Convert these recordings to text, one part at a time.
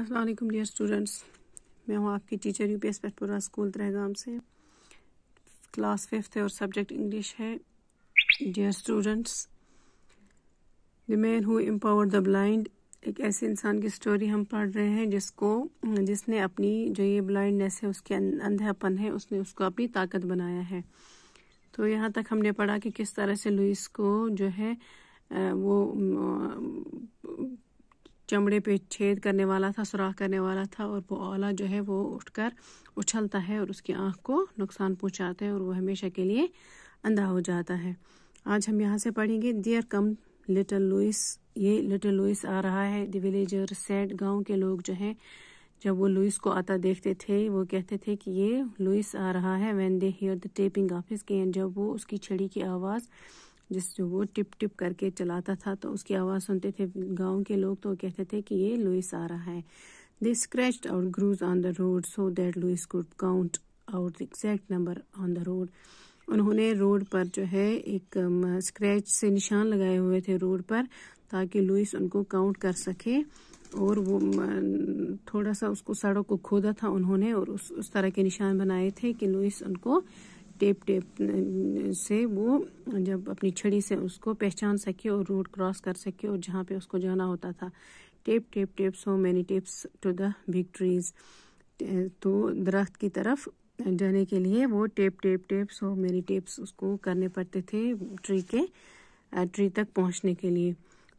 Aslam dear students मैं हूँ आपकी teacher U P S Petpura school Tahgam से क्लास फिफ्थ है और सब्जेक्ट इंग्लिश है dear students the man who empower the blind एक ऐसे इंसान की स्टोरी हम पढ़ रहे हैं जिसको जिसने अपनी जो ये ब्लाइंडनेस है उसके अं-, अंधापन है उसने उसको अपनी ताकत बनाया है तो यहाँ तक हमने पढ़ा कि किस तरह से लुइस को जो है वो चमड़े पे छेद करने वाला था सुराख करने वाला था और वो औला जो है वो उठकर उछलता है और उसकी आंख को नुकसान पहुँचाता है और वो हमेशा के लिए अंधा हो जाता है आज हम यहाँ से पढ़ेंगे दियर कम लिटल लुइस ये लिटिल लुइस आ रहा है द विलेजर सेट गांव के लोग जो हैं जब वो लुइस को आता देखते थे वो कहते थे कि ये लुइस आ रहा है when they hear the tapping of his cane जब वो उसकी छड़ी की आवाज़ जिससे वो टिप टिप करके चलाता था तो उसकी आवाज़ सुनते थे गांव के लोग तो कहते थे कि ये लुइस आ रहा है they scratch out grooves on the road so that Louis could count out exact number on the road उन्होंने रोड पर जो है एक स्क्रैच से निशान लगाए हुए थे रोड पर ताकि लुइस उनको काउंट कर सके और वो थोड़ा सा उसको सड़क को खोदा था उन्होंने और उस उस तरह के निशान बनाए थे कि लुइस उनको टेप टेप से वो जब अपनी छड़ी से उसको पहचान सके और रोड क्रॉस कर सके और जहाँ पे उसको जाना होता था tap tap tap so many taps to the big trees तो दरख्त की तरफ जाने के लिए वो tap tap tap so many taps उसको करने पड़ते थे ट्री के ट्री तक पहुँचने के लिए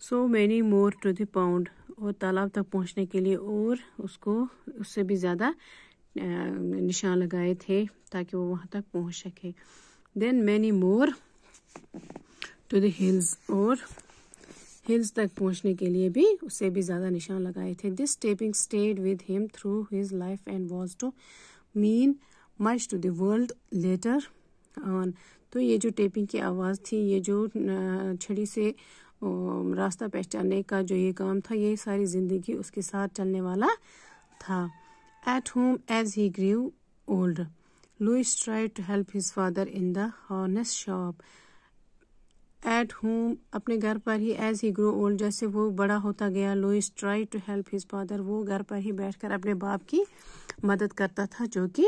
so many more to the pond और तालाब तक पहुँचने के लिए और उसको उससे भी ज़्यादा निशान लगाए थे ताकि वो वहाँ तक पहुँच सके then many more to the hills और हिल्स तक पहुँचने के लिए भी उससे भी ज़्यादा निशान लगाए थे this tapping stayed with him through his life and was to mean much to the world later on तो ये जो टेपिंग की आवाज़ थी ये जो छड़ी से रास्ता पहचानने का जो ये काम था ये सारी ज़िंदगी उसके साथ चलने वाला था at home as he grew older. Louis tried to help his father in the harness shop. At home अपने घर पर ही एज ही ग्रो ओल्ड जैसे वो बड़ा होता गया Louis try to help his father वो घर पर ही बैठकर अपने बाप की मदद करता था जो कि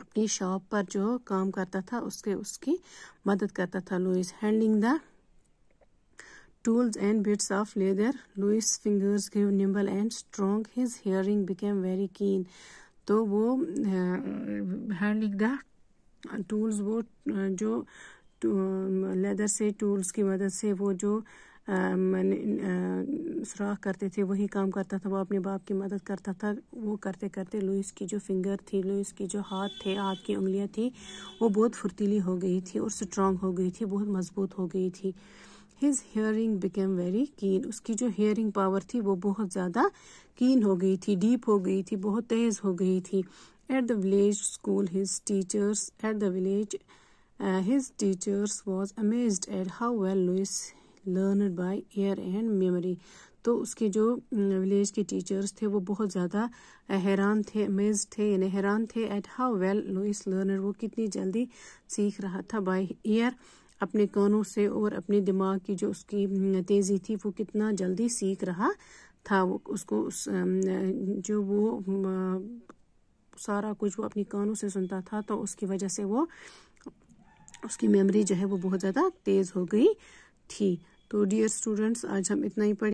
अपनी शॉप पर जो काम करता था उसके उसकी मदद करता था Louis handling the Tools and bits of leather. Louis' fingers grew nimble and strong. His hearing became very keen. तो वो हैंड द टूल्स वो जो लेदर से टूल्स की मदद से वो जो सुराख करते थे वही काम करता था वो अपने बाप की मदद करता था वो करते करते लुइस की जो फिंगर थी लुइस की जो हाथ थे हाथ की उंगलियां थी वो बहुत फुर्तीली हो गई थी और स्ट्रांग हो गई थी बहुत मजबूत हो गई थी his hearing became very keen उसकी जो हेयरिंग पावर थी वो बहुत ज़्यादा कीन हो गई थी डीप हो गई थी बहुत तेज़ हो गई थी at the village school his teachers at the village his teachers was amaze at how well Louis learned by ear and memory तो उसके जो विलेज mm, के टीचर्स थे वो बहुत ज़्यादा uh, हैरान थे अमेज थे यानी हैरान थे at how well Louis learner वो कितनी जल्दी सीख रहा था बाई एयर अपने कानों से और अपने दिमाग की जो उसकी तेज़ी थी वो कितना जल्दी सीख रहा था वो उसको उस जो वो सारा कुछ वो अपने कानों से सुनता था तो उसकी वजह से वो उसकी मेमोरी जो है वो बहुत ज़्यादा तेज़ हो गई थी तो डियर स्टूडेंट्स आज हम इतना ही पढ़े